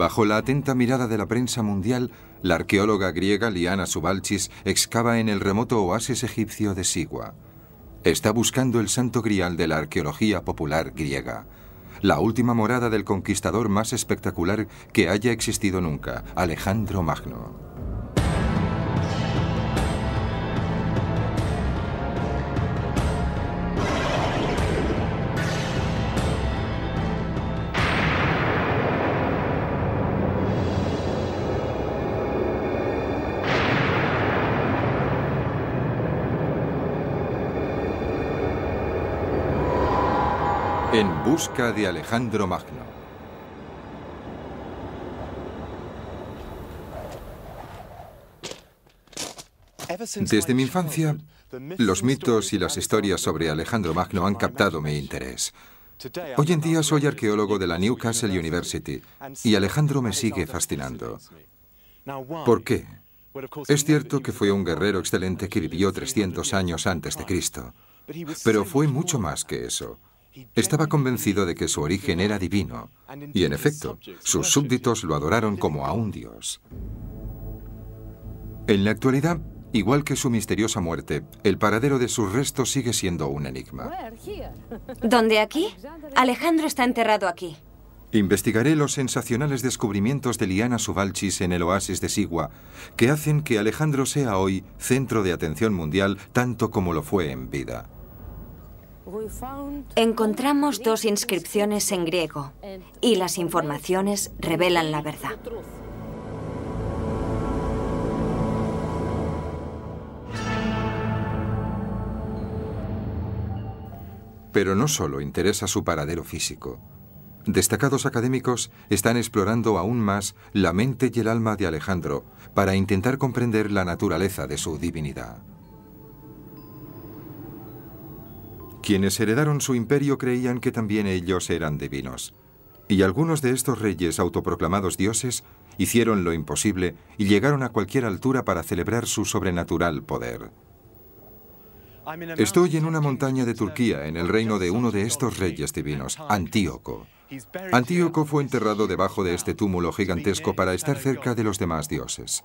Bajo la atenta mirada de la prensa mundial, la arqueóloga griega Liana Subalchis excava en el remoto oasis egipcio de Sigua. Está buscando el santo grial de la arqueología popular griega, la última morada del conquistador más espectacular que haya existido nunca, Alejandro Magno. Busca de Alejandro Magno. Desde mi infancia, los mitos y las historias sobre Alejandro Magno han captado mi interés. Hoy en día soy arqueólogo de la Newcastle University y Alejandro me sigue fascinando. ¿Por qué? Es cierto que fue un guerrero excelente que vivió 300 años antes de Cristo, pero fue mucho más que eso. Estaba convencido de que su origen era divino, y en efecto, sus súbditos lo adoraron como a un dios. En la actualidad, igual que su misteriosa muerte, el paradero de sus restos sigue siendo un enigma. ¿Dónde aquí? Alejandro está enterrado aquí. Investigaré los sensacionales descubrimientos de Liana Subalchis en el oasis de Sigua, que hacen que Alejandro sea hoy centro de atención mundial tanto como lo fue en vida. Encontramos dos inscripciones en griego y las informaciones revelan la verdad. Pero no solo interesa su paradero físico. Destacados académicos están explorando aún más la mente y el alma de Alejandro para intentar comprender la naturaleza de su divinidad. Quienes heredaron su imperio creían que también ellos eran divinos. Y algunos de estos reyes autoproclamados dioses hicieron lo imposible y llegaron a cualquier altura para celebrar su sobrenatural poder. Estoy en una montaña de Turquía, en el reino de uno de estos reyes divinos, Antíoco. Antíoco fue enterrado debajo de este túmulo gigantesco para estar cerca de los demás dioses.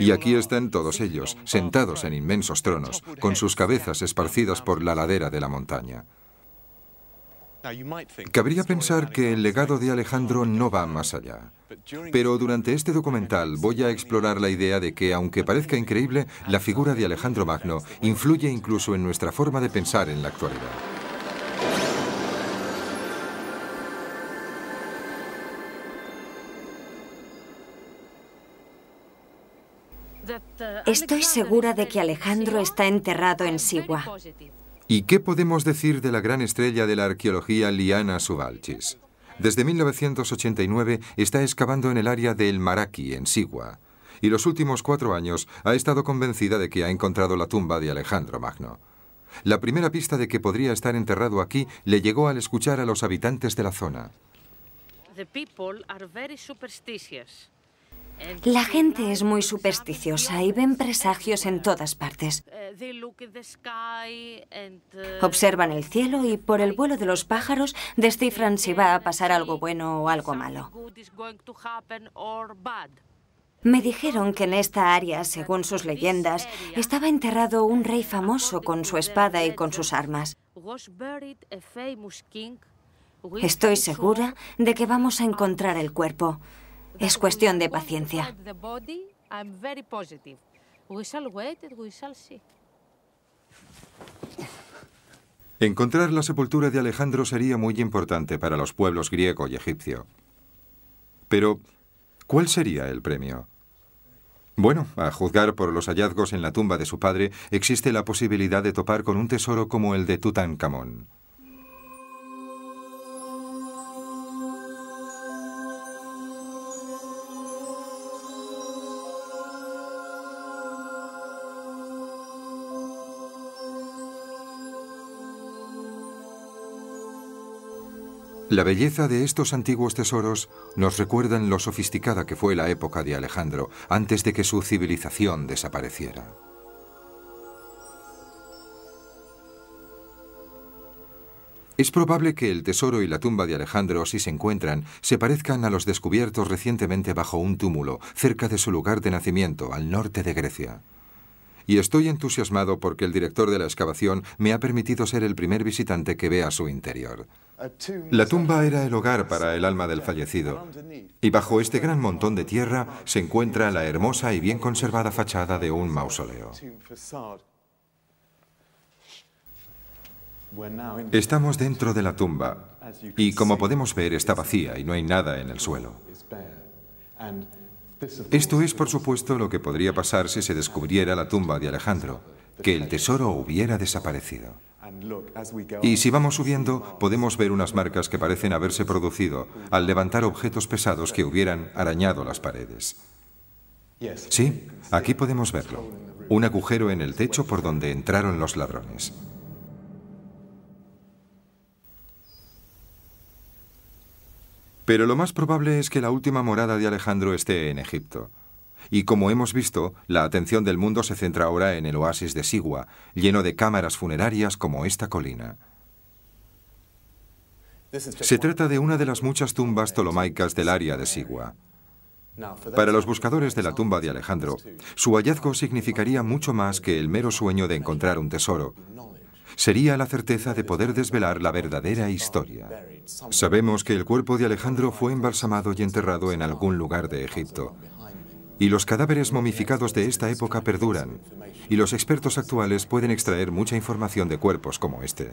Y aquí están todos ellos, sentados en inmensos tronos, con sus cabezas esparcidas por la ladera de la montaña. Cabría pensar que el legado de Alejandro no va más allá. Pero durante este documental voy a explorar la idea de que, aunque parezca increíble, la figura de Alejandro Magno influye incluso en nuestra forma de pensar en la actualidad. Estoy segura de que Alejandro está enterrado en Siwa. ¿Y qué podemos decir de la gran estrella de la arqueología Liana Subalchis? Desde 1989 está excavando en el área de El Maraki, en Sigua, y los últimos cuatro años ha estado convencida de que ha encontrado la tumba de Alejandro Magno. La primera pista de que podría estar enterrado aquí le llegó al escuchar a los habitantes de la zona. The people are very superstitious. La gente es muy supersticiosa y ven presagios en todas partes. Observan el cielo y por el vuelo de los pájaros descifran si va a pasar algo bueno o algo malo. Me dijeron que en esta área, según sus leyendas, estaba enterrado un rey famoso con su espada y con sus armas. Estoy segura de que vamos a encontrar el cuerpo. Es cuestión de paciencia. Encontrar la sepultura de Alejandro sería muy importante para los pueblos griego y egipcio. Pero, ¿cuál sería el premio? Bueno, a juzgar por los hallazgos en la tumba de su padre, existe la posibilidad de topar con un tesoro como el de Tutankamón. La belleza de estos antiguos tesoros nos recuerdan lo sofisticada que fue la época de Alejandro antes de que su civilización desapareciera. Es probable que el tesoro y la tumba de Alejandro, si se encuentran, se parezcan a los descubiertos recientemente bajo un túmulo, cerca de su lugar de nacimiento, al norte de Grecia y estoy entusiasmado porque el director de la excavación me ha permitido ser el primer visitante que vea su interior. La tumba era el hogar para el alma del fallecido, y bajo este gran montón de tierra se encuentra la hermosa y bien conservada fachada de un mausoleo. Estamos dentro de la tumba, y como podemos ver está vacía y no hay nada en el suelo. Esto es, por supuesto, lo que podría pasar si se descubriera la tumba de Alejandro, que el tesoro hubiera desaparecido. Y si vamos subiendo, podemos ver unas marcas que parecen haberse producido al levantar objetos pesados que hubieran arañado las paredes. Sí, aquí podemos verlo. Un agujero en el techo por donde entraron los ladrones. Pero lo más probable es que la última morada de Alejandro esté en Egipto. Y como hemos visto, la atención del mundo se centra ahora en el oasis de Sigua, lleno de cámaras funerarias como esta colina. Se trata de una de las muchas tumbas tolomaicas del área de Sigua. Para los buscadores de la tumba de Alejandro, su hallazgo significaría mucho más que el mero sueño de encontrar un tesoro, sería la certeza de poder desvelar la verdadera historia. Sabemos que el cuerpo de Alejandro fue embalsamado y enterrado en algún lugar de Egipto. Y los cadáveres momificados de esta época perduran, y los expertos actuales pueden extraer mucha información de cuerpos como este.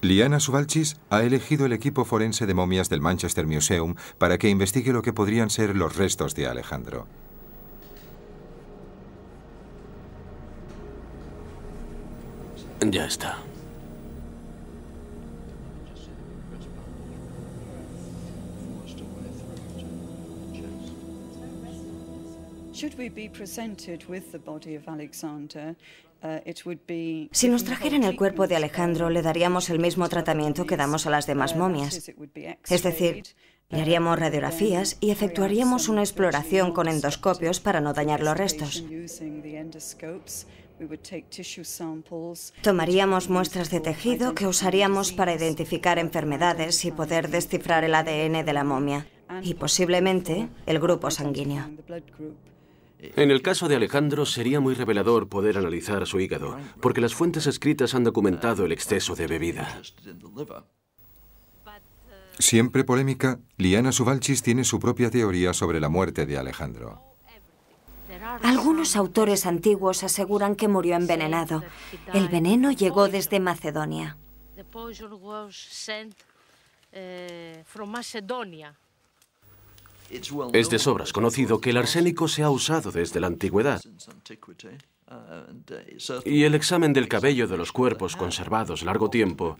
Liana Subalchis ha elegido el equipo forense de momias del Manchester Museum para que investigue lo que podrían ser los restos de Alejandro. Ya está. Si nos trajeran el cuerpo de Alejandro, le daríamos el mismo tratamiento que damos a las demás uh, momias. Es decir, uh, le haríamos radiografías y efectuaríamos una exploración con endoscopios para no dañar los restos. Tomaríamos muestras de tejido que usaríamos para identificar enfermedades y poder descifrar el ADN de la momia y posiblemente el grupo sanguíneo. En el caso de Alejandro sería muy revelador poder analizar su hígado, porque las fuentes escritas han documentado el exceso de bebida. Siempre polémica, Liana Subalchis tiene su propia teoría sobre la muerte de Alejandro. Algunos autores antiguos aseguran que murió envenenado. El veneno llegó desde Macedonia. Es de sobras conocido que el arsénico se ha usado desde la antigüedad. Y el examen del cabello de los cuerpos conservados largo tiempo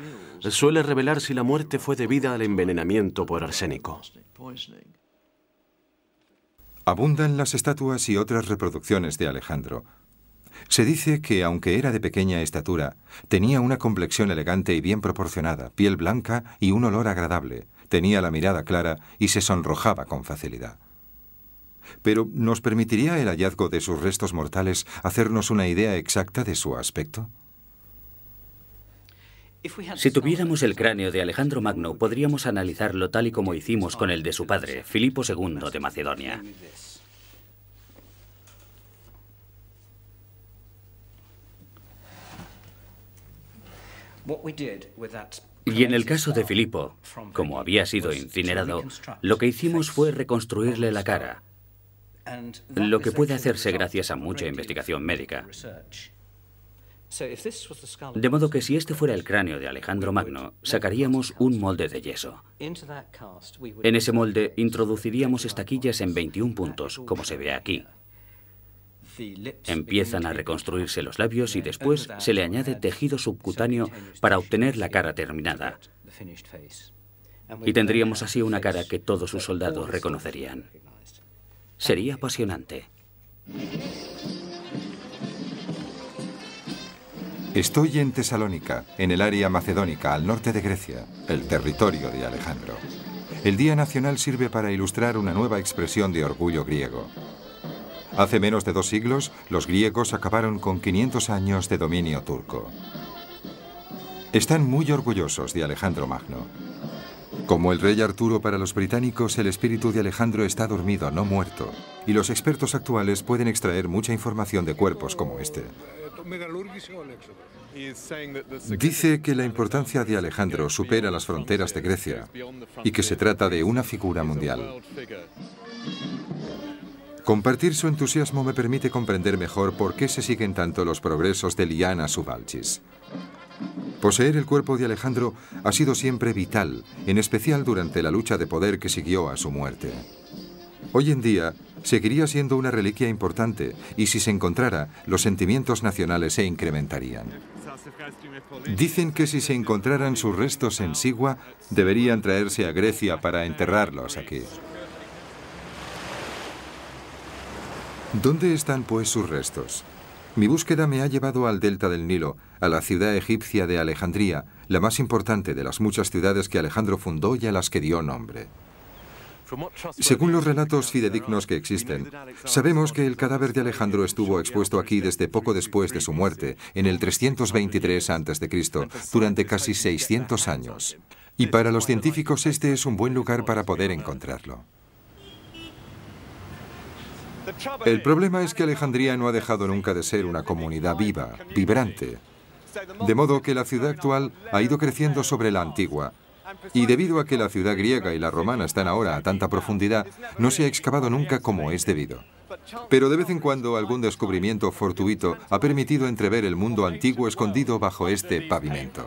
suele revelar si la muerte fue debida al envenenamiento por arsénico. Abundan las estatuas y otras reproducciones de Alejandro. Se dice que, aunque era de pequeña estatura, tenía una complexión elegante y bien proporcionada, piel blanca y un olor agradable, tenía la mirada clara y se sonrojaba con facilidad. Pero, ¿nos permitiría el hallazgo de sus restos mortales hacernos una idea exacta de su aspecto? Si tuviéramos el cráneo de Alejandro Magno, podríamos analizarlo tal y como hicimos con el de su padre, Filipo II de Macedonia. Y en el caso de Filipo, como había sido incinerado, lo que hicimos fue reconstruirle la cara, lo que puede hacerse gracias a mucha investigación médica. De modo que si este fuera el cráneo de Alejandro Magno, sacaríamos un molde de yeso. En ese molde introduciríamos estaquillas en 21 puntos, como se ve aquí. Empiezan a reconstruirse los labios y después se le añade tejido subcutáneo para obtener la cara terminada. Y tendríamos así una cara que todos sus soldados reconocerían. Sería apasionante. Estoy en Tesalónica, en el área macedónica al norte de Grecia, el territorio de Alejandro. El Día Nacional sirve para ilustrar una nueva expresión de orgullo griego. Hace menos de dos siglos, los griegos acabaron con 500 años de dominio turco. Están muy orgullosos de Alejandro Magno. Como el rey Arturo para los británicos, el espíritu de Alejandro está dormido, no muerto, y los expertos actuales pueden extraer mucha información de cuerpos como este. Dice que la importancia de Alejandro supera las fronteras de Grecia y que se trata de una figura mundial. Compartir su entusiasmo me permite comprender mejor por qué se siguen tanto los progresos de Liana Subalchis. Poseer el cuerpo de Alejandro ha sido siempre vital, en especial durante la lucha de poder que siguió a su muerte. Hoy en día, seguiría siendo una reliquia importante y si se encontrara, los sentimientos nacionales se incrementarían. Dicen que si se encontraran sus restos en Sigua, deberían traerse a Grecia para enterrarlos aquí. ¿Dónde están pues sus restos? Mi búsqueda me ha llevado al delta del Nilo, a la ciudad egipcia de Alejandría, la más importante de las muchas ciudades que Alejandro fundó y a las que dio nombre. Según los relatos fidedignos que existen, sabemos que el cadáver de Alejandro estuvo expuesto aquí desde poco después de su muerte, en el 323 a.C., durante casi 600 años. Y para los científicos este es un buen lugar para poder encontrarlo. El problema es que Alejandría no ha dejado nunca de ser una comunidad viva, vibrante. De modo que la ciudad actual ha ido creciendo sobre la antigua, y debido a que la ciudad griega y la romana están ahora a tanta profundidad, no se ha excavado nunca como es debido. Pero de vez en cuando algún descubrimiento fortuito ha permitido entrever el mundo antiguo escondido bajo este pavimento.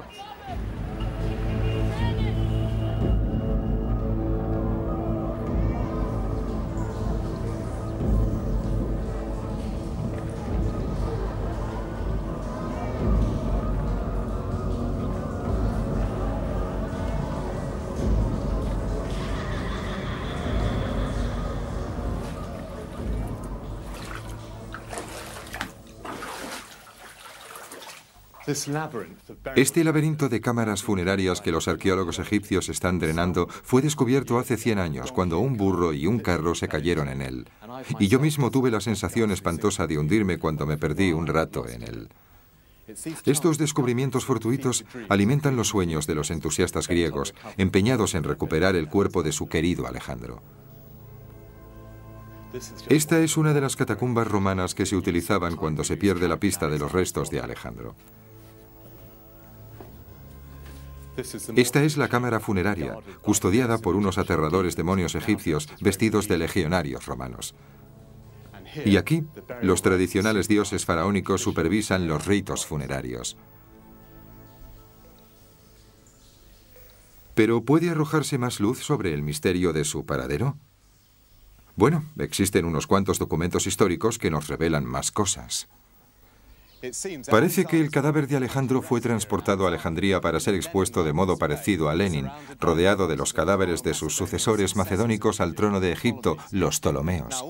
Este laberinto de cámaras funerarias que los arqueólogos egipcios están drenando fue descubierto hace 100 años cuando un burro y un carro se cayeron en él. Y yo mismo tuve la sensación espantosa de hundirme cuando me perdí un rato en él. Estos descubrimientos fortuitos alimentan los sueños de los entusiastas griegos, empeñados en recuperar el cuerpo de su querido Alejandro. Esta es una de las catacumbas romanas que se utilizaban cuando se pierde la pista de los restos de Alejandro. Esta es la cámara funeraria, custodiada por unos aterradores demonios egipcios vestidos de legionarios romanos. Y aquí, los tradicionales dioses faraónicos supervisan los ritos funerarios. Pero ¿puede arrojarse más luz sobre el misterio de su paradero? Bueno, existen unos cuantos documentos históricos que nos revelan más cosas. Eh, Parece que el cadáver de Alejandro fue transportado a Alejandría para ser expuesto de modo parecido a Lenin, rodeado de los cadáveres de sus sucesores macedónicos al trono de Egipto, los Ptolomeos.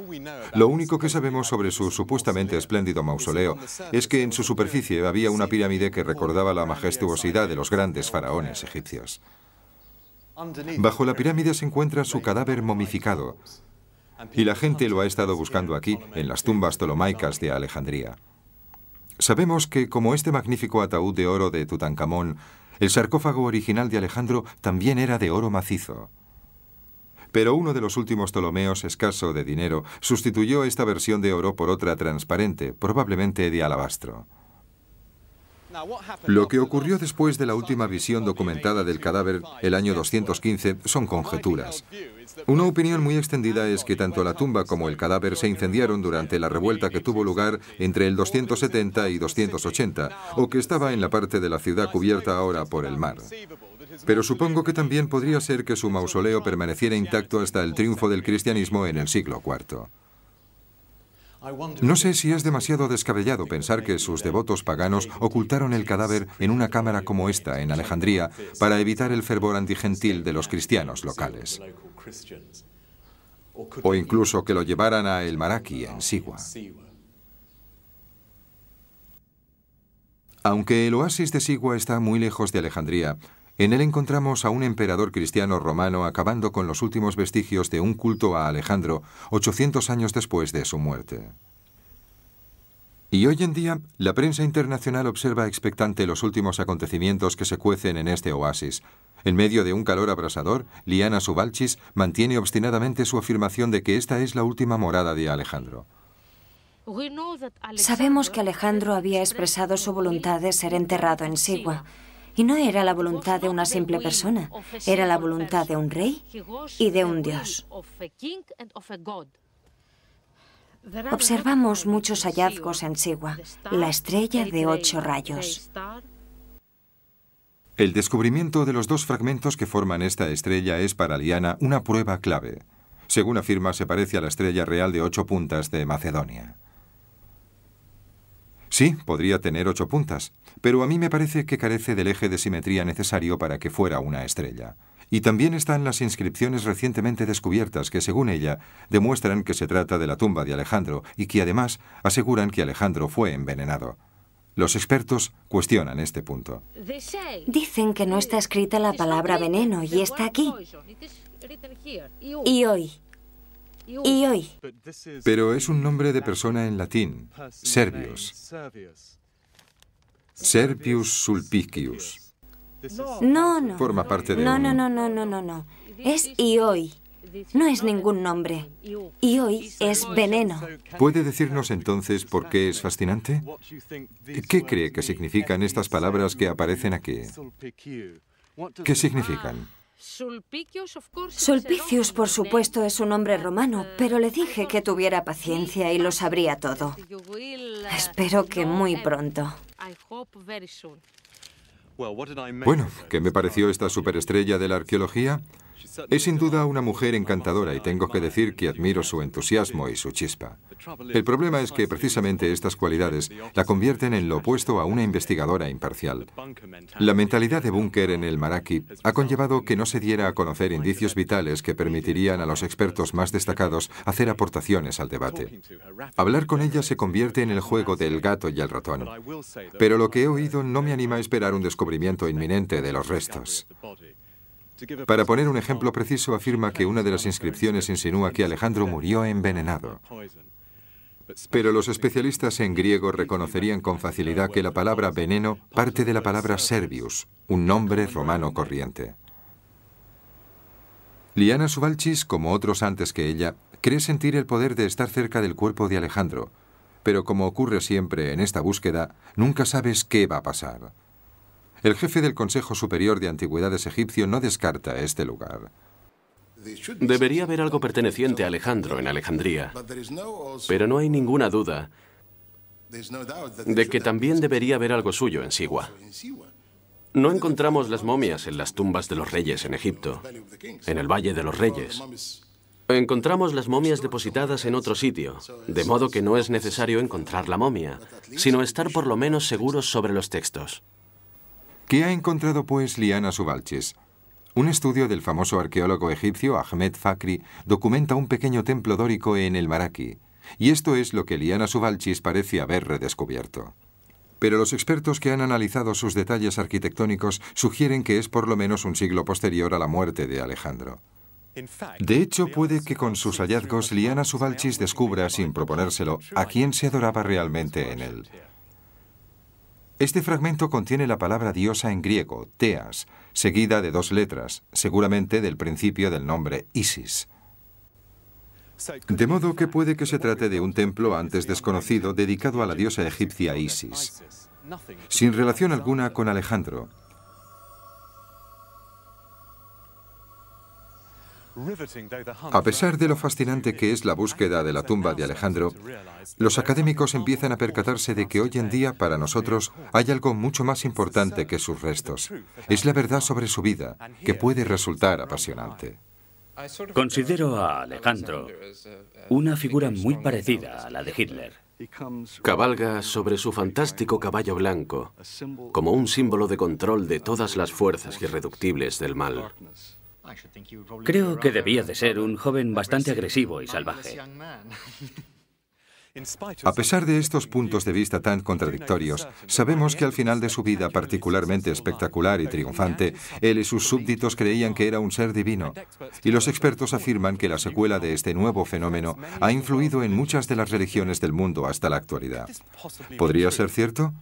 Lo único que sabemos sobre su supuestamente espléndido mausoleo es que en su superficie había una pirámide que recordaba la majestuosidad de los grandes faraones egipcios. Bajo la pirámide se encuentra su cadáver momificado, y la gente lo ha estado buscando aquí, en las tumbas tolomaicas de Alejandría. Sabemos que, como este magnífico ataúd de oro de Tutankamón, el sarcófago original de Alejandro también era de oro macizo. Pero uno de los últimos Ptolomeos, escaso de dinero, sustituyó esta versión de oro por otra transparente, probablemente de alabastro. Lo que ocurrió después de la última visión documentada del cadáver el año 215 son conjeturas. Una opinión muy extendida es que tanto la tumba como el cadáver se incendiaron durante la revuelta que tuvo lugar entre el 270 y 280, o que estaba en la parte de la ciudad cubierta ahora por el mar. Pero supongo que también podría ser que su mausoleo permaneciera intacto hasta el triunfo del cristianismo en el siglo IV. No sé si es demasiado descabellado pensar que sus devotos paganos ocultaron el cadáver en una cámara como esta en Alejandría para evitar el fervor antigentil de los cristianos locales. O incluso que lo llevaran a El Maraki, en Sigua. Aunque el oasis de Sigua está muy lejos de Alejandría, en él encontramos a un emperador cristiano romano acabando con los últimos vestigios de un culto a Alejandro 800 años después de su muerte. Y hoy en día, la prensa internacional observa expectante los últimos acontecimientos que se cuecen en este oasis. En medio de un calor abrasador, Liana Subalchis mantiene obstinadamente su afirmación de que esta es la última morada de Alejandro. Sabemos que Alejandro había expresado su voluntad de ser enterrado en Sigua. Y no era la voluntad de una simple persona, era la voluntad de un rey y de un dios. Observamos muchos hallazgos en Siwa, la estrella de ocho rayos. El descubrimiento de los dos fragmentos que forman esta estrella es para Liana una prueba clave. Según afirma, se parece a la estrella real de ocho puntas de Macedonia. Sí, podría tener ocho puntas, pero a mí me parece que carece del eje de simetría necesario para que fuera una estrella. Y también están las inscripciones recientemente descubiertas que, según ella, demuestran que se trata de la tumba de Alejandro y que además aseguran que Alejandro fue envenenado. Los expertos cuestionan este punto. Dicen que no está escrita la palabra veneno y está aquí. Y hoy, y hoy. Pero es un nombre de persona en latín, Servius. Servius Sulpicius. No, no. no, no, no, no, no, no, no. Es Ioi. No es ningún nombre. Ioi es veneno. ¿Puede decirnos entonces por qué es fascinante? ¿Qué cree que significan estas palabras que aparecen aquí? ¿Qué significan? Sulpicius, por supuesto, es un hombre romano, uh, pero le dije que tuviera paciencia y lo sabría todo. Uh, Espero que muy pronto. Bueno, ¿qué me pareció esta superestrella de la arqueología? Es sin duda una mujer encantadora y tengo que decir que admiro su entusiasmo y su chispa. El problema es que precisamente estas cualidades la convierten en lo opuesto a una investigadora imparcial. La mentalidad de Bunker en el Maraki ha conllevado que no se diera a conocer indicios vitales que permitirían a los expertos más destacados hacer aportaciones al debate. Hablar con ella se convierte en el juego del gato y el ratón. Pero lo que he oído no me anima a esperar un descubrimiento inminente de los restos. Para poner un ejemplo preciso, afirma que una de las inscripciones insinúa que Alejandro murió envenenado. Pero los especialistas en griego reconocerían con facilidad que la palabra veneno parte de la palabra servius, un nombre romano corriente. Liana Subalchis, como otros antes que ella, cree sentir el poder de estar cerca del cuerpo de Alejandro, pero como ocurre siempre en esta búsqueda, nunca sabes qué va a pasar. El jefe del Consejo Superior de Antigüedades egipcio no descarta este lugar. Debería haber algo perteneciente a Alejandro en Alejandría, pero no hay ninguna duda de que también debería haber algo suyo en Siwa. No encontramos las momias en las tumbas de los reyes en Egipto, en el Valle de los Reyes. Encontramos las momias depositadas en otro sitio, de modo que no es necesario encontrar la momia, sino estar por lo menos seguros sobre los textos. ¿Qué ha encontrado pues Liana Subalchis? Un estudio del famoso arqueólogo egipcio Ahmed Fakri documenta un pequeño templo dórico en el Maraki, y esto es lo que Liana Subalchis parece haber redescubierto. Pero los expertos que han analizado sus detalles arquitectónicos sugieren que es por lo menos un siglo posterior a la muerte de Alejandro. De hecho, puede que con sus hallazgos Liana Subalchis descubra, sin proponérselo, a quién se adoraba realmente en él. Este fragmento contiene la palabra diosa en griego, teas, seguida de dos letras, seguramente del principio del nombre Isis. De modo que puede que se trate de un templo antes desconocido dedicado a la diosa egipcia Isis, sin relación alguna con Alejandro, A pesar de lo fascinante que es la búsqueda de la tumba de Alejandro, los académicos empiezan a percatarse de que hoy en día para nosotros hay algo mucho más importante que sus restos. Es la verdad sobre su vida, que puede resultar apasionante. Considero a Alejandro una figura muy parecida a la de Hitler. Cabalga sobre su fantástico caballo blanco como un símbolo de control de todas las fuerzas irreductibles del mal. Creo que debía de ser un joven bastante agresivo y salvaje. A pesar de estos puntos de vista tan contradictorios, sabemos que al final de su vida particularmente espectacular y triunfante, él y sus súbditos creían que era un ser divino. Y los expertos afirman que la secuela de este nuevo fenómeno ha influido en muchas de las religiones del mundo hasta la actualidad. ¿Podría ser cierto?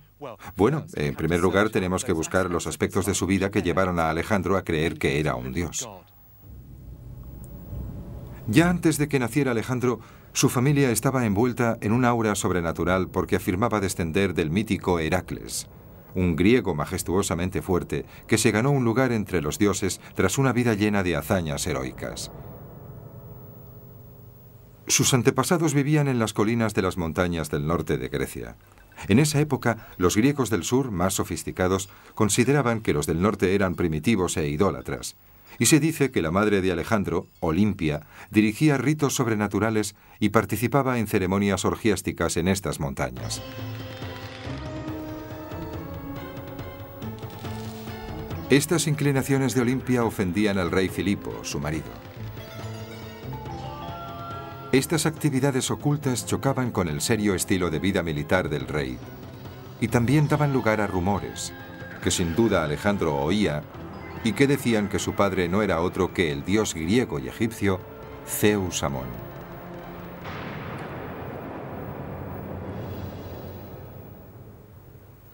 Bueno, en primer lugar tenemos que buscar los aspectos de su vida que llevaron a Alejandro a creer que era un dios. Ya antes de que naciera Alejandro, su familia estaba envuelta en una aura sobrenatural porque afirmaba descender del mítico Heracles, un griego majestuosamente fuerte que se ganó un lugar entre los dioses tras una vida llena de hazañas heroicas. Sus antepasados vivían en las colinas de las montañas del norte de Grecia. En esa época, los griegos del sur, más sofisticados, consideraban que los del norte eran primitivos e idólatras. Y se dice que la madre de Alejandro, Olimpia, dirigía ritos sobrenaturales y participaba en ceremonias orgiásticas en estas montañas. Estas inclinaciones de Olimpia ofendían al rey Filipo, su marido. Estas actividades ocultas chocaban con el serio estilo de vida militar del rey y también daban lugar a rumores, que sin duda Alejandro oía y que decían que su padre no era otro que el dios griego y egipcio Zeus Amón.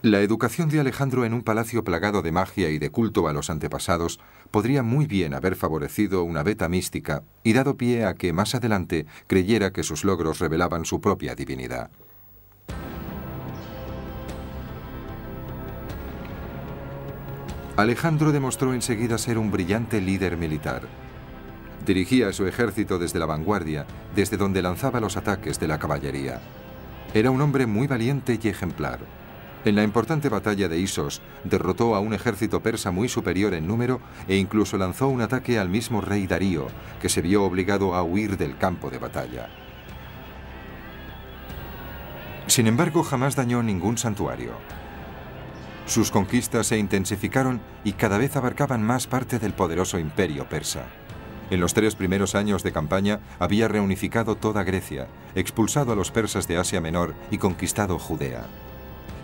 La educación de Alejandro en un palacio plagado de magia y de culto a los antepasados podría muy bien haber favorecido una beta mística y dado pie a que más adelante creyera que sus logros revelaban su propia divinidad. Alejandro demostró enseguida ser un brillante líder militar. Dirigía su ejército desde la vanguardia, desde donde lanzaba los ataques de la caballería. Era un hombre muy valiente y ejemplar. En la importante batalla de Isos, derrotó a un ejército persa muy superior en número e incluso lanzó un ataque al mismo rey Darío, que se vio obligado a huir del campo de batalla. Sin embargo, jamás dañó ningún santuario. Sus conquistas se intensificaron y cada vez abarcaban más parte del poderoso imperio persa. En los tres primeros años de campaña había reunificado toda Grecia, expulsado a los persas de Asia Menor y conquistado Judea.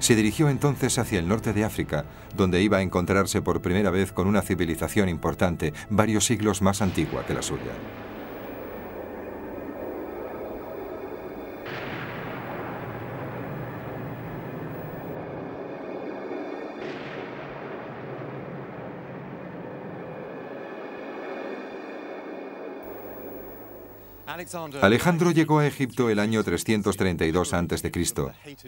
Se dirigió entonces hacia el norte de África, donde iba a encontrarse por primera vez con una civilización importante, varios siglos más antigua que la suya. Alejandro llegó a Egipto el año 332 a.C.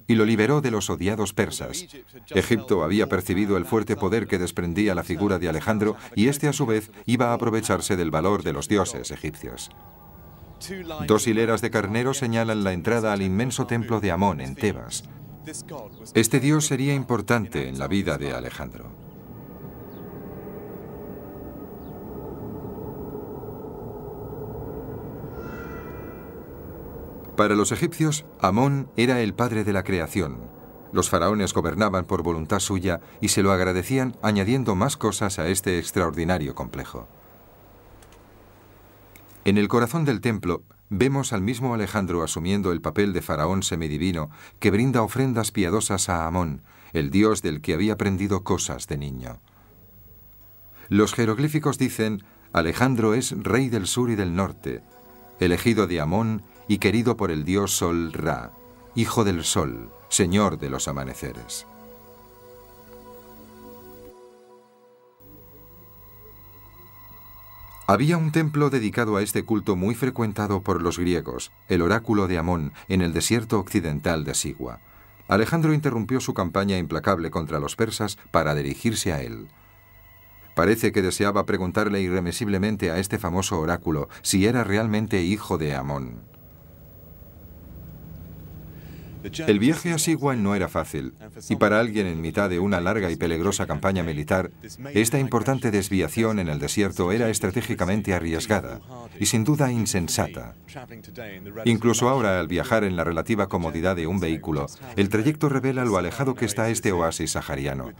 y lo liberó de los odiados persas. Egipto había percibido el fuerte poder que desprendía la figura de Alejandro y este a su vez iba a aprovecharse del valor de los dioses egipcios. Dos hileras de carnero señalan la entrada al inmenso templo de Amón en Tebas. Este dios sería importante en la vida de Alejandro. Para los egipcios, Amón era el padre de la creación. Los faraones gobernaban por voluntad suya y se lo agradecían añadiendo más cosas a este extraordinario complejo. En el corazón del templo vemos al mismo Alejandro asumiendo el papel de faraón semidivino que brinda ofrendas piadosas a Amón, el dios del que había aprendido cosas de niño. Los jeroglíficos dicen, Alejandro es rey del sur y del norte, elegido de Amón y querido por el dios Sol Ra, hijo del sol, señor de los amaneceres. Había un templo dedicado a este culto muy frecuentado por los griegos, el oráculo de Amón, en el desierto occidental de Sigua. Alejandro interrumpió su campaña implacable contra los persas para dirigirse a él. Parece que deseaba preguntarle irremisiblemente a este famoso oráculo si era realmente hijo de Amón. El viaje a Sigwan no era fácil, y para alguien en mitad de una larga y peligrosa campaña militar, esta importante desviación en el desierto era estratégicamente arriesgada y sin duda insensata. Incluso ahora, al viajar en la relativa comodidad de un vehículo, el trayecto revela lo alejado que está este oasis sahariano.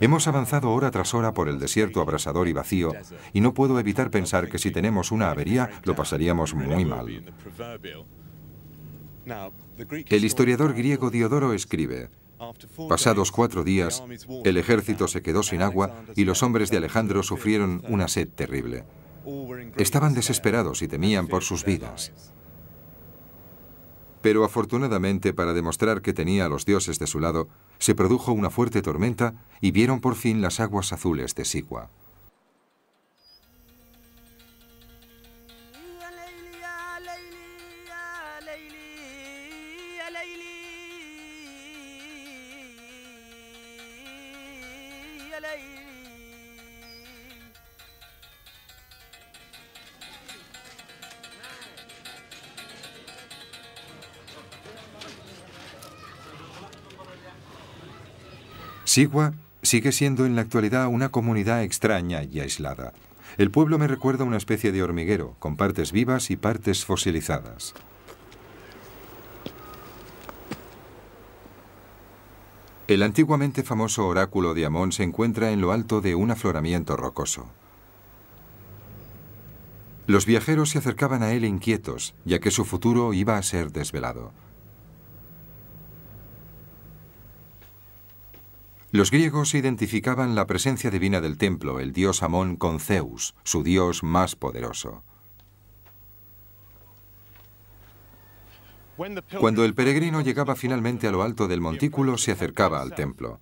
Hemos avanzado hora tras hora por el desierto abrasador y vacío, y no puedo evitar pensar que si tenemos una avería, lo pasaríamos muy mal. El historiador griego Diodoro escribe, Pasados cuatro días, el ejército se quedó sin agua y los hombres de Alejandro sufrieron una sed terrible. Estaban desesperados y temían por sus vidas. Pero afortunadamente, para demostrar que tenía a los dioses de su lado, se produjo una fuerte tormenta y vieron por fin las aguas azules de Sigua. Sigua sigue siendo en la actualidad una comunidad extraña y aislada. El pueblo me recuerda una especie de hormiguero, con partes vivas y partes fosilizadas. El antiguamente famoso oráculo de Amón se encuentra en lo alto de un afloramiento rocoso. Los viajeros se acercaban a él inquietos, ya que su futuro iba a ser desvelado. Los griegos identificaban la presencia divina del templo, el dios Amón, con Zeus, su dios más poderoso. Cuando el peregrino llegaba finalmente a lo alto del montículo, se acercaba al templo.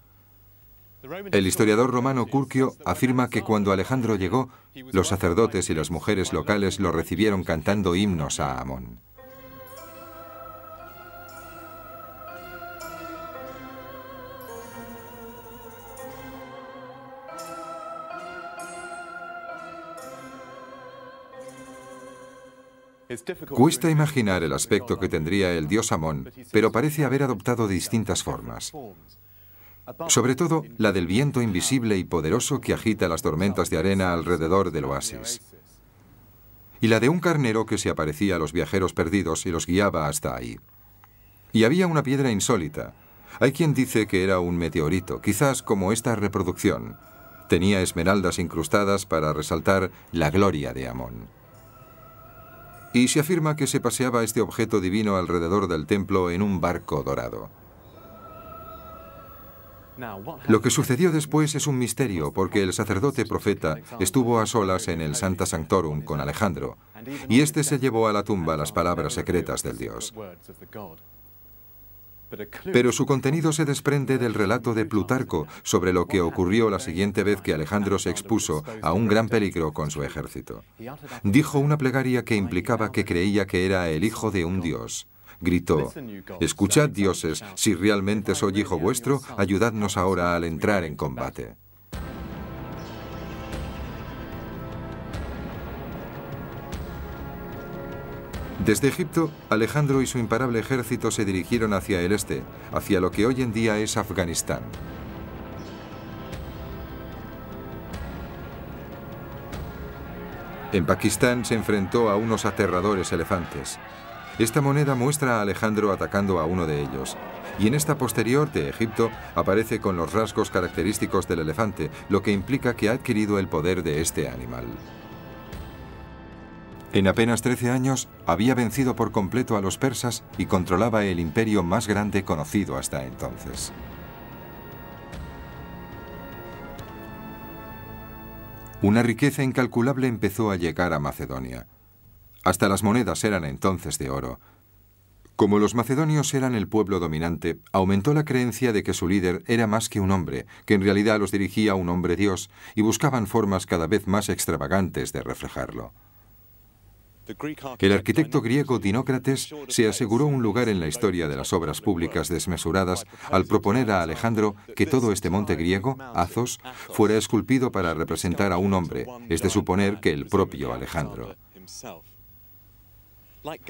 El historiador romano Curcio afirma que cuando Alejandro llegó, los sacerdotes y las mujeres locales lo recibieron cantando himnos a Amón. Cuesta imaginar el aspecto que tendría el dios Amón, pero parece haber adoptado distintas formas. Sobre todo la del viento invisible y poderoso que agita las tormentas de arena alrededor del oasis. Y la de un carnero que se aparecía a los viajeros perdidos y los guiaba hasta ahí. Y había una piedra insólita. Hay quien dice que era un meteorito, quizás como esta reproducción. Tenía esmeraldas incrustadas para resaltar la gloria de Amón y se afirma que se paseaba este objeto divino alrededor del templo en un barco dorado. Lo que sucedió después es un misterio, porque el sacerdote profeta estuvo a solas en el Santa Sanctorum con Alejandro, y este se llevó a la tumba las palabras secretas del dios. Pero su contenido se desprende del relato de Plutarco sobre lo que ocurrió la siguiente vez que Alejandro se expuso a un gran peligro con su ejército. Dijo una plegaria que implicaba que creía que era el hijo de un dios gritó, Escuchad dioses, si realmente soy hijo vuestro, ayudadnos ahora al entrar en combate. Desde Egipto, Alejandro y su imparable ejército se dirigieron hacia el este, hacia lo que hoy en día es Afganistán. En Pakistán se enfrentó a unos aterradores elefantes. Esta moneda muestra a Alejandro atacando a uno de ellos. Y en esta posterior de Egipto aparece con los rasgos característicos del elefante, lo que implica que ha adquirido el poder de este animal. En apenas 13 años había vencido por completo a los persas y controlaba el imperio más grande conocido hasta entonces. Una riqueza incalculable empezó a llegar a Macedonia. Hasta las monedas eran entonces de oro. Como los macedonios eran el pueblo dominante, aumentó la creencia de que su líder era más que un hombre, que en realidad los dirigía un hombre Dios, y buscaban formas cada vez más extravagantes de reflejarlo. El arquitecto griego Dinócrates se aseguró un lugar en la historia de las obras públicas desmesuradas al proponer a Alejandro que todo este monte griego, Azos, fuera esculpido para representar a un hombre, es de suponer que el propio Alejandro.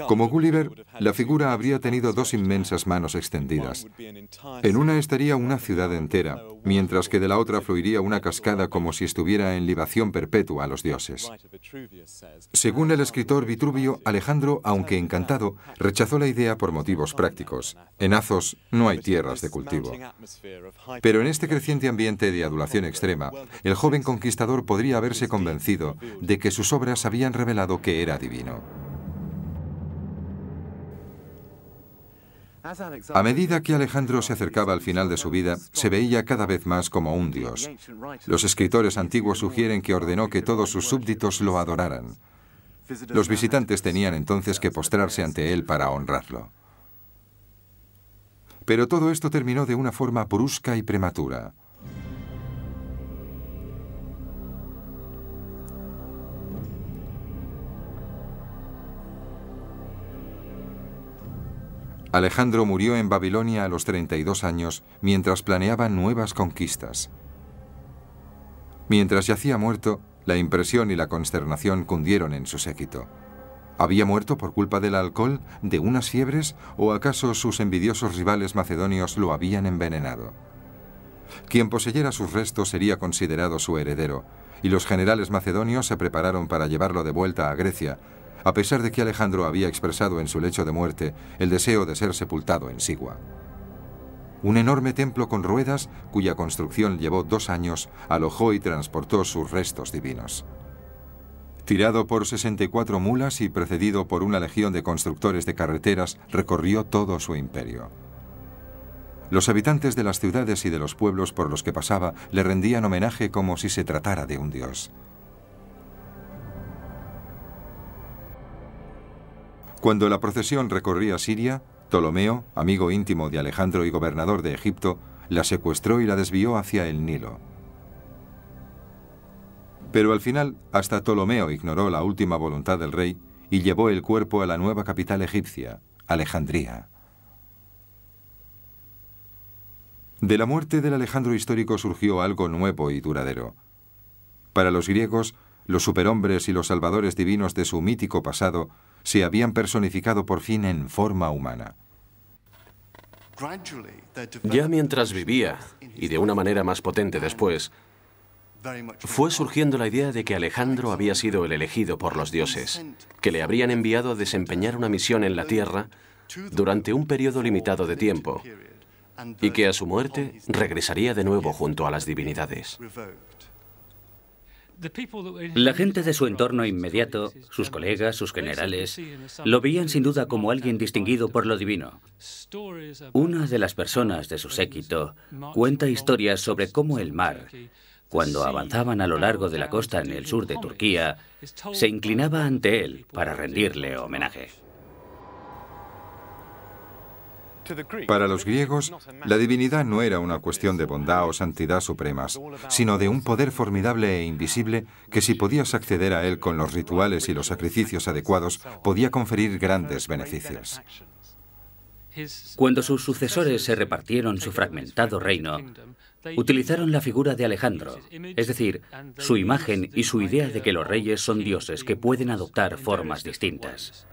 Como Gulliver, la figura habría tenido dos inmensas manos extendidas. En una estaría una ciudad entera, mientras que de la otra fluiría una cascada como si estuviera en libación perpetua a los dioses. Según el escritor Vitruvio, Alejandro, aunque encantado, rechazó la idea por motivos prácticos. En Azos no hay tierras de cultivo. Pero en este creciente ambiente de adulación extrema, el joven conquistador podría haberse convencido de que sus obras habían revelado que era divino. A medida que Alejandro se acercaba al final de su vida, se veía cada vez más como un dios. Los escritores antiguos sugieren que ordenó que todos sus súbditos lo adoraran. Los visitantes tenían entonces que postrarse ante él para honrarlo. Pero todo esto terminó de una forma brusca y prematura. Alejandro murió en Babilonia a los 32 años mientras planeaba nuevas conquistas. Mientras yacía muerto, la impresión y la consternación cundieron en su séquito. ¿Había muerto por culpa del alcohol, de unas fiebres o acaso sus envidiosos rivales macedonios lo habían envenenado? Quien poseyera sus restos sería considerado su heredero, y los generales macedonios se prepararon para llevarlo de vuelta a Grecia, a pesar de que Alejandro había expresado en su lecho de muerte el deseo de ser sepultado en Sigua. Un enorme templo con ruedas, cuya construcción llevó dos años, alojó y transportó sus restos divinos. Tirado por 64 mulas y precedido por una legión de constructores de carreteras, recorrió todo su imperio. Los habitantes de las ciudades y de los pueblos por los que pasaba le rendían homenaje como si se tratara de un dios. Cuando la procesión recorría Siria, Ptolomeo, amigo íntimo de Alejandro y gobernador de Egipto, la secuestró y la desvió hacia el Nilo. Pero al final, hasta Ptolomeo ignoró la última voluntad del rey y llevó el cuerpo a la nueva capital egipcia, Alejandría. De la muerte del Alejandro histórico surgió algo nuevo y duradero. Para los griegos, los superhombres y los salvadores divinos de su mítico pasado se habían personificado por fin en forma humana. Ya mientras vivía, y de una manera más potente después, fue surgiendo la idea de que Alejandro había sido el elegido por los dioses, que le habrían enviado a desempeñar una misión en la Tierra durante un periodo limitado de tiempo y que a su muerte regresaría de nuevo junto a las divinidades. La gente de su entorno inmediato, sus colegas, sus generales, lo veían sin duda como alguien distinguido por lo divino. Una de las personas de su séquito cuenta historias sobre cómo el mar, cuando avanzaban a lo largo de la costa en el sur de Turquía, se inclinaba ante él para rendirle homenaje. Para los griegos, la divinidad no era una cuestión de bondad o santidad supremas, sino de un poder formidable e invisible que si podías acceder a él con los rituales y los sacrificios adecuados, podía conferir grandes beneficios. Cuando sus sucesores se repartieron su fragmentado reino, utilizaron la figura de Alejandro, es decir, su imagen y su idea de que los reyes son dioses que pueden adoptar formas distintas.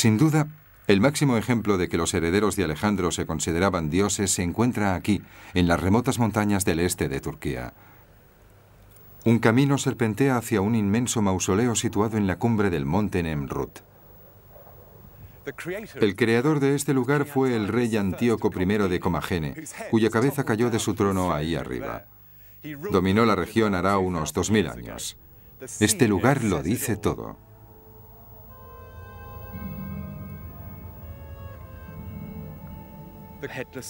Sin duda, el máximo ejemplo de que los herederos de Alejandro se consideraban dioses se encuentra aquí, en las remotas montañas del este de Turquía. Un camino serpentea hacia un inmenso mausoleo situado en la cumbre del monte Nemrut. El creador de este lugar fue el rey Antíoco I de Comagene, cuya cabeza cayó de su trono ahí arriba. Dominó la región hará unos 2.000 años. Este lugar lo dice todo.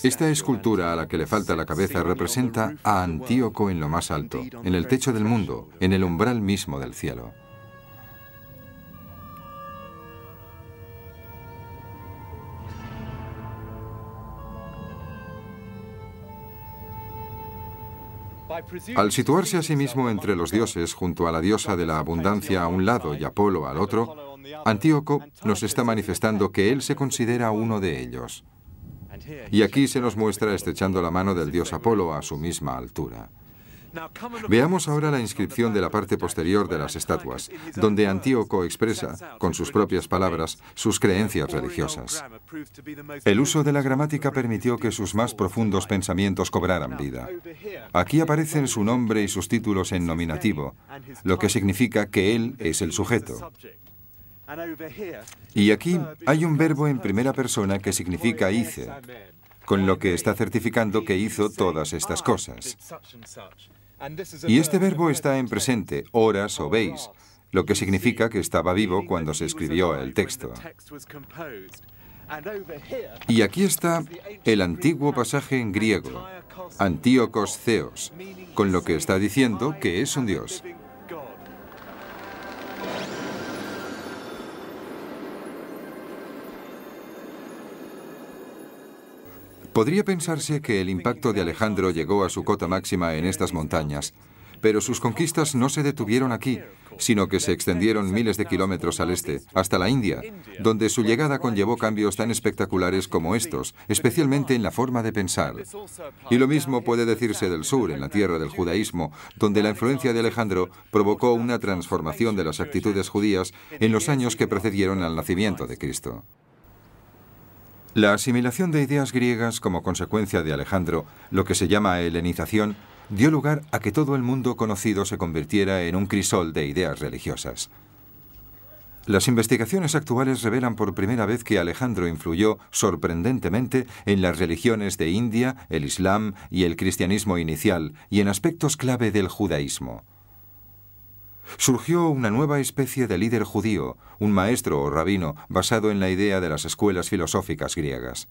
Esta escultura a la que le falta la cabeza representa a Antíoco en lo más alto, en el techo del mundo, en el umbral mismo del cielo. Al situarse a sí mismo entre los dioses junto a la diosa de la abundancia a un lado y Apolo al otro, Antíoco nos está manifestando que él se considera uno de ellos. Y aquí se nos muestra estrechando la mano del dios Apolo a su misma altura. Veamos ahora la inscripción de la parte posterior de las estatuas, donde Antíoco expresa, con sus propias palabras, sus creencias religiosas. El uso de la gramática permitió que sus más profundos pensamientos cobraran vida. Aquí aparecen su nombre y sus títulos en nominativo, lo que significa que él es el sujeto. Y aquí hay un verbo en primera persona que significa hice, con lo que está certificando que hizo todas estas cosas. Y este verbo está en presente, horas o veis, lo que significa que estaba vivo cuando se escribió el texto. Y aquí está el antiguo pasaje en griego, Antíocos Zeos, con lo que está diciendo que es un dios. Podría pensarse que el impacto de Alejandro llegó a su cota máxima en estas montañas, pero sus conquistas no se detuvieron aquí, sino que se extendieron miles de kilómetros al este, hasta la India, donde su llegada conllevó cambios tan espectaculares como estos, especialmente en la forma de pensar. Y lo mismo puede decirse del sur, en la tierra del judaísmo, donde la influencia de Alejandro provocó una transformación de las actitudes judías en los años que precedieron al nacimiento de Cristo. La asimilación de ideas griegas como consecuencia de Alejandro, lo que se llama helenización, dio lugar a que todo el mundo conocido se convirtiera en un crisol de ideas religiosas. Las investigaciones actuales revelan por primera vez que Alejandro influyó sorprendentemente en las religiones de India, el Islam y el cristianismo inicial, y en aspectos clave del judaísmo surgió una nueva especie de líder judío, un maestro o rabino basado en la idea de las escuelas filosóficas griegas.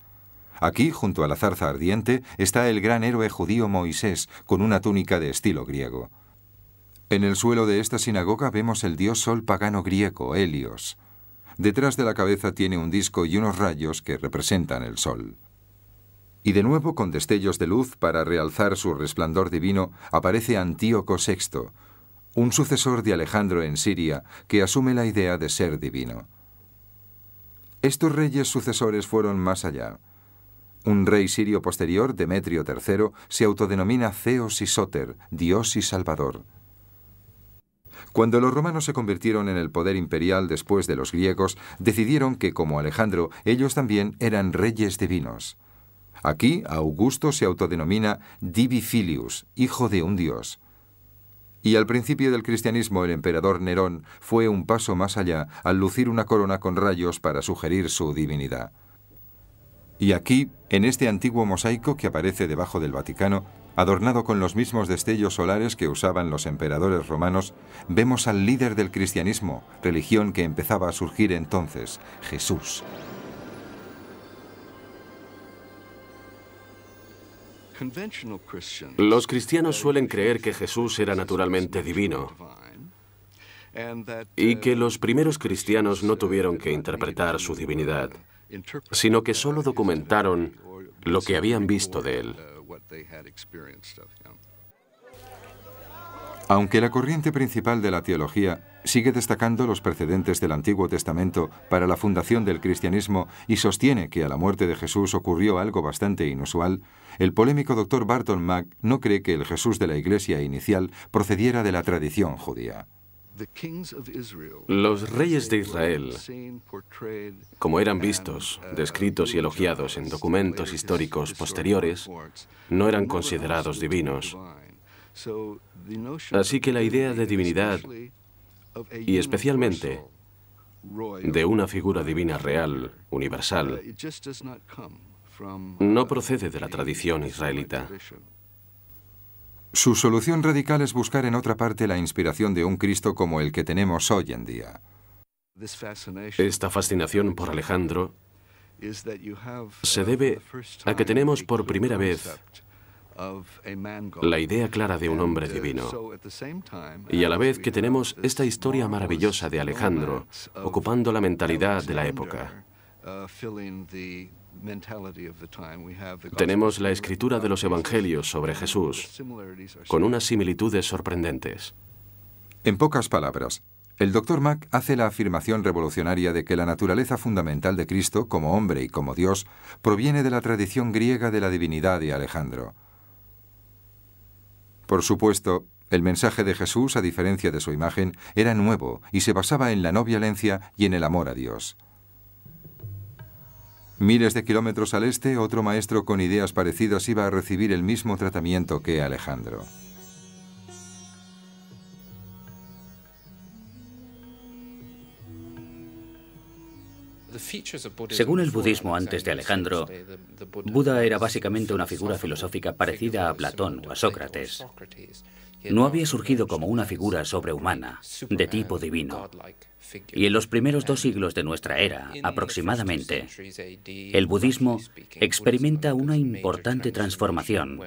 Aquí, junto a la zarza ardiente, está el gran héroe judío Moisés, con una túnica de estilo griego. En el suelo de esta sinagoga vemos el dios sol pagano griego, Helios. Detrás de la cabeza tiene un disco y unos rayos que representan el sol. Y de nuevo, con destellos de luz para realzar su resplandor divino, aparece Antíoco VI, un sucesor de Alejandro en Siria que asume la idea de ser divino. Estos reyes sucesores fueron más allá. Un rey sirio posterior, Demetrio III, se autodenomina Zeus y Soter, Dios y Salvador. Cuando los romanos se convirtieron en el poder imperial después de los griegos, decidieron que, como Alejandro, ellos también eran reyes divinos. Aquí, Augusto se autodenomina Divi Filius, hijo de un dios. Y al principio del cristianismo el emperador Nerón fue un paso más allá al lucir una corona con rayos para sugerir su divinidad. Y aquí, en este antiguo mosaico que aparece debajo del Vaticano, adornado con los mismos destellos solares que usaban los emperadores romanos, vemos al líder del cristianismo, religión que empezaba a surgir entonces, Jesús. Los cristianos suelen creer que Jesús era naturalmente divino y eh, que los primeros cristianos no tuvieron que interpretar su divinidad, sino que solo documentaron lo que habían visto de él. Aunque la corriente principal de la teología sigue destacando los precedentes del Antiguo Testamento para la fundación del cristianismo y sostiene que a la muerte de Jesús ocurrió algo bastante inusual, el polémico doctor Barton Mack no cree que el Jesús de la Iglesia inicial procediera de la tradición judía. Los reyes de Israel, como eran vistos, uh, descritos y elogiados en documentos históricos posteriores, no eran considerados divinos. Así que la idea de divinidad, y especialmente de una figura divina real, universal, no procede de la tradición israelita. Su solución radical es buscar en otra parte la inspiración de un Cristo como el que tenemos hoy en día. Esta fascinación por Alejandro se debe a que tenemos por primera vez la idea clara de un hombre uh, divino. Y a la vez que tenemos esta historia maravillosa de Alejandro, ocupando la mentalidad de la época. Uh, tenemos la escritura de los Evangelios sobre Jesús, con unas similitudes sorprendentes. En pocas palabras, el doctor Mack hace la afirmación revolucionaria de que la naturaleza fundamental de Cristo como hombre y como Dios proviene de la tradición griega de la divinidad de Alejandro. Por supuesto, el mensaje de Jesús, a diferencia de su imagen, era nuevo y se basaba en la no violencia y en el amor a Dios. Miles de kilómetros al este, otro maestro con ideas parecidas iba a recibir el mismo tratamiento que Alejandro. Según el budismo antes de Alejandro, Buda era básicamente una figura filosófica parecida a Platón o a Sócrates. No había surgido como una figura sobrehumana, de tipo divino. Y en los primeros dos siglos de nuestra era, aproximadamente, el budismo experimenta una importante transformación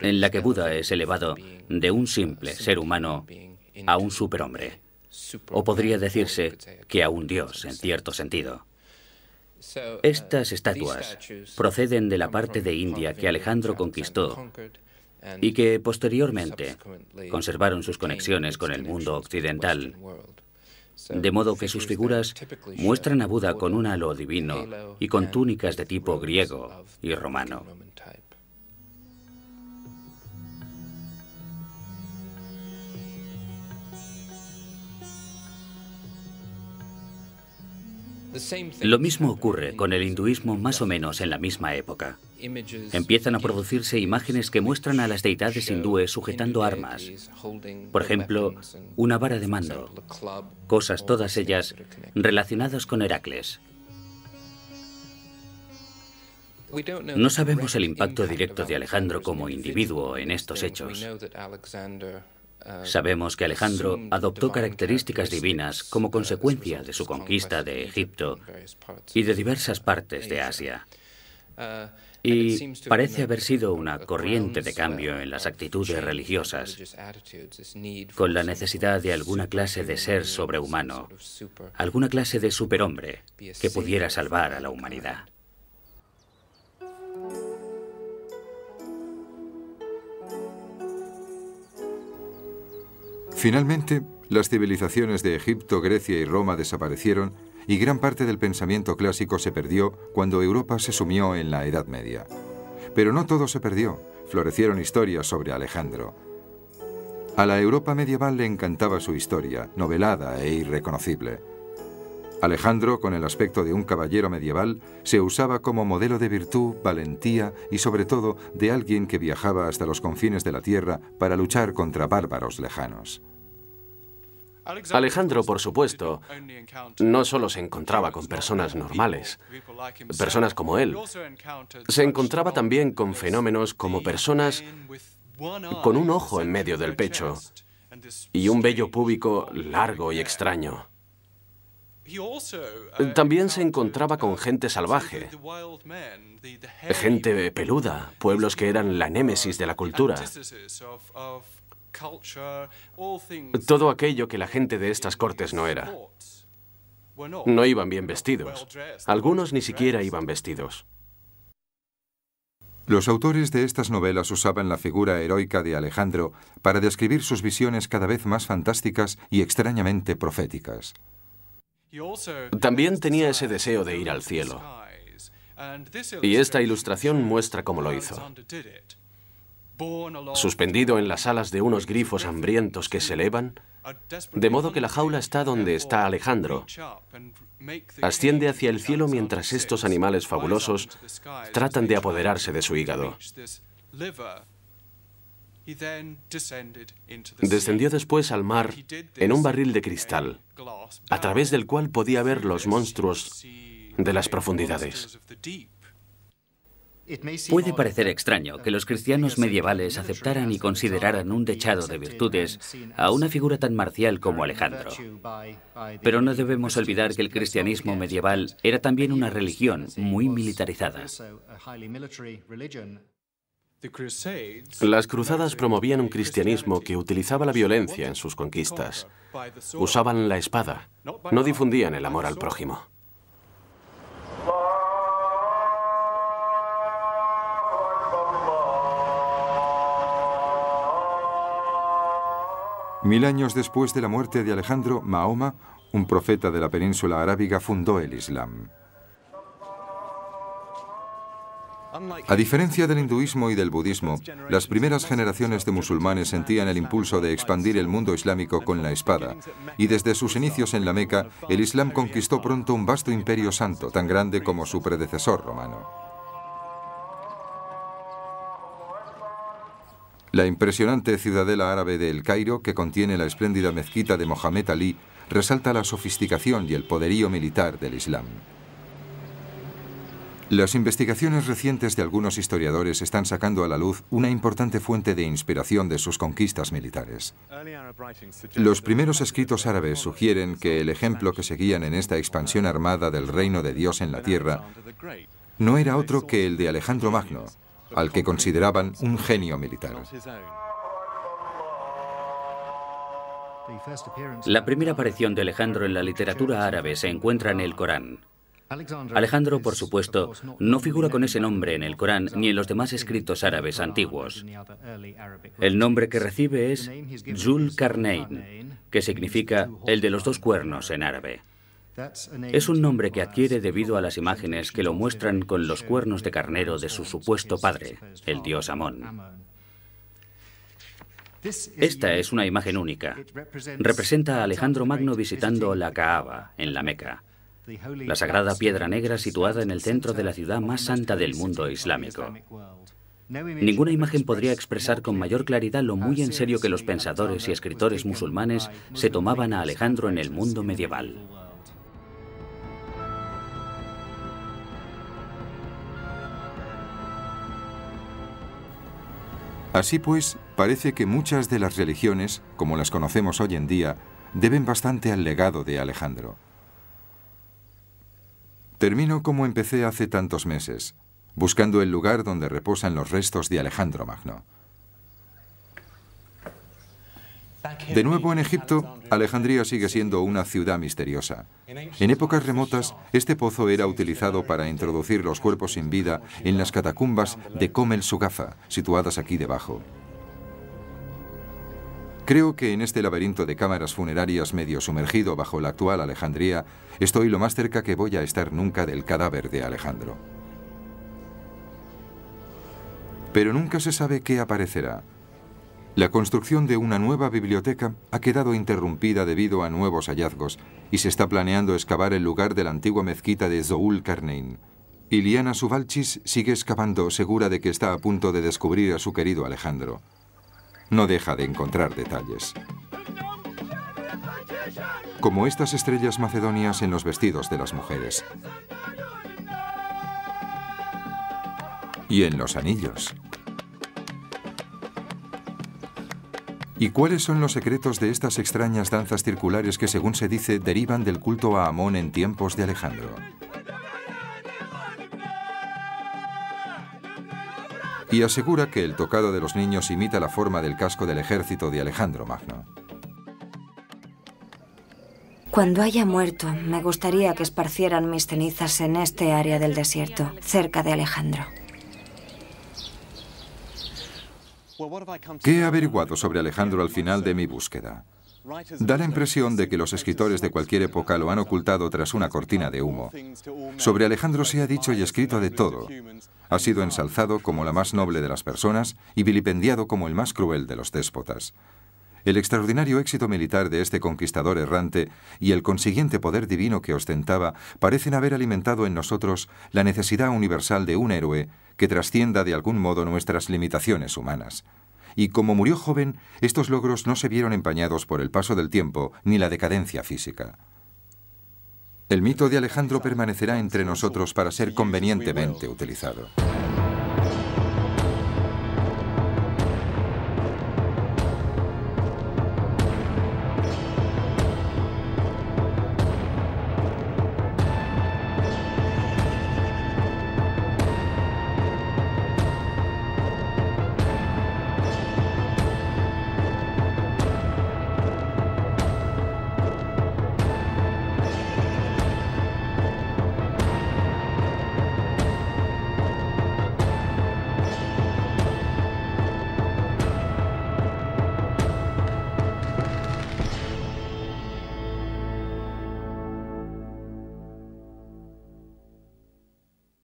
en la que Buda es elevado de un simple ser humano a un superhombre o podría decirse que a un dios, en cierto sentido. Estas estatuas proceden de la parte de India que Alejandro conquistó y que posteriormente conservaron sus conexiones con el mundo occidental. De modo que sus figuras muestran a Buda con un halo divino y con túnicas de tipo griego y romano. Lo mismo ocurre con el hinduismo más o menos en la misma época. Empiezan a producirse imágenes que muestran a las deidades hindúes sujetando armas, por ejemplo, una vara de mando, cosas todas ellas relacionadas con Heracles. No sabemos el impacto directo de Alejandro como individuo en estos hechos. Sabemos que Alejandro adoptó características divinas como consecuencia de su conquista de Egipto y de diversas partes de Asia. Y parece haber sido una corriente de cambio en las actitudes religiosas, con la necesidad de alguna clase de ser sobrehumano, alguna clase de superhombre que pudiera salvar a la humanidad. Finalmente, las civilizaciones de Egipto, Grecia y Roma desaparecieron y gran parte del pensamiento clásico se perdió cuando Europa se sumió en la Edad Media. Pero no todo se perdió, florecieron historias sobre Alejandro. A la Europa medieval le encantaba su historia, novelada e irreconocible. Alejandro, con el aspecto de un caballero medieval, se usaba como modelo de virtud, valentía y sobre todo de alguien que viajaba hasta los confines de la tierra para luchar contra bárbaros lejanos. Alejandro, por supuesto, no solo se encontraba con personas normales, personas como él, se encontraba también con fenómenos como personas con un ojo en medio del pecho y un vello púbico largo y extraño. También se encontraba con gente salvaje, gente peluda, pueblos que eran la némesis de la cultura, todo aquello que la gente de estas cortes no era. No iban bien vestidos. Algunos ni siquiera iban vestidos. Los autores de estas novelas usaban la figura heroica de Alejandro para describir sus visiones cada vez más fantásticas y extrañamente proféticas. También tenía ese deseo de ir al cielo. Y esta ilustración muestra cómo lo hizo suspendido en las alas de unos grifos hambrientos que se elevan, de modo que la jaula está donde está Alejandro. Asciende hacia el cielo mientras estos animales fabulosos tratan de apoderarse de su hígado. Descendió después al mar en un barril de cristal, a través del cual podía ver los monstruos de las profundidades. Puede parecer extraño que los cristianos medievales aceptaran y consideraran un dechado de virtudes a una figura tan marcial como Alejandro. Pero no debemos olvidar que el cristianismo medieval era también una religión muy militarizada. Las cruzadas promovían un cristianismo que utilizaba la violencia en sus conquistas. Usaban la espada, no difundían el amor al prójimo. Mil años después de la muerte de Alejandro, Mahoma, un profeta de la península arábiga, fundó el Islam. A diferencia del hinduismo y del budismo, las primeras generaciones de musulmanes sentían el impulso de expandir el mundo islámico con la espada, y desde sus inicios en la Meca, el Islam conquistó pronto un vasto imperio santo, tan grande como su predecesor romano. La impresionante ciudadela árabe de El Cairo, que contiene la espléndida mezquita de Mohamed Ali, resalta la sofisticación y el poderío militar del Islam. Las investigaciones recientes de algunos historiadores están sacando a la luz una importante fuente de inspiración de sus conquistas militares. Los primeros escritos árabes sugieren que el ejemplo que seguían en esta expansión armada del reino de Dios en la tierra no era otro que el de Alejandro Magno, al que consideraban un genio militar. La primera aparición de Alejandro en la literatura árabe se encuentra en el Corán. Alejandro, por supuesto, no figura con ese nombre en el Corán ni en los demás escritos árabes antiguos. El nombre que recibe es Jul Karnain, que significa el de los dos cuernos en árabe. Es un nombre que adquiere debido a las imágenes que lo muestran con los cuernos de carnero de su supuesto padre, el dios Amón. Esta es una imagen única. Representa a Alejandro Magno visitando la Kaaba, en la Meca, la sagrada piedra negra situada en el centro de la ciudad más santa del mundo islámico. Ninguna imagen podría expresar con mayor claridad lo muy en serio que los pensadores y escritores musulmanes se tomaban a Alejandro en el mundo medieval. Así pues, parece que muchas de las religiones, como las conocemos hoy en día, deben bastante al legado de Alejandro. Termino como empecé hace tantos meses, buscando el lugar donde reposan los restos de Alejandro Magno. De nuevo en Egipto, Alejandría sigue siendo una ciudad misteriosa. En épocas remotas, este pozo era utilizado para introducir los cuerpos sin vida en las catacumbas de Comel Sugafa, situadas aquí debajo. Creo que en este laberinto de cámaras funerarias medio sumergido bajo la actual Alejandría, estoy lo más cerca que voy a estar nunca del cadáver de Alejandro. Pero nunca se sabe qué aparecerá. La construcción de una nueva biblioteca ha quedado interrumpida debido a nuevos hallazgos y se está planeando excavar el lugar de la antigua mezquita de Zoul Karnein. Iliana Subalchis sigue excavando segura de que está a punto de descubrir a su querido Alejandro. No deja de encontrar detalles. Como estas estrellas macedonias en los vestidos de las mujeres. Y en los anillos. ¿Y cuáles son los secretos de estas extrañas danzas circulares que, según se dice, derivan del culto a Amón en tiempos de Alejandro? Y asegura que el tocado de los niños imita la forma del casco del ejército de Alejandro Magno. Cuando haya muerto, me gustaría que esparcieran mis cenizas en este área del desierto, cerca de Alejandro. ¿Qué he averiguado sobre Alejandro al final de mi búsqueda? Da la impresión de que los escritores de cualquier época lo han ocultado tras una cortina de humo. Sobre Alejandro se ha dicho y escrito de todo. Ha sido ensalzado como la más noble de las personas y vilipendiado como el más cruel de los déspotas. El extraordinario éxito militar de este conquistador errante y el consiguiente poder divino que ostentaba parecen haber alimentado en nosotros la necesidad universal de un héroe que trascienda de algún modo nuestras limitaciones humanas. Y como murió joven, estos logros no se vieron empañados por el paso del tiempo ni la decadencia física. El mito de Alejandro permanecerá entre nosotros para ser convenientemente utilizado.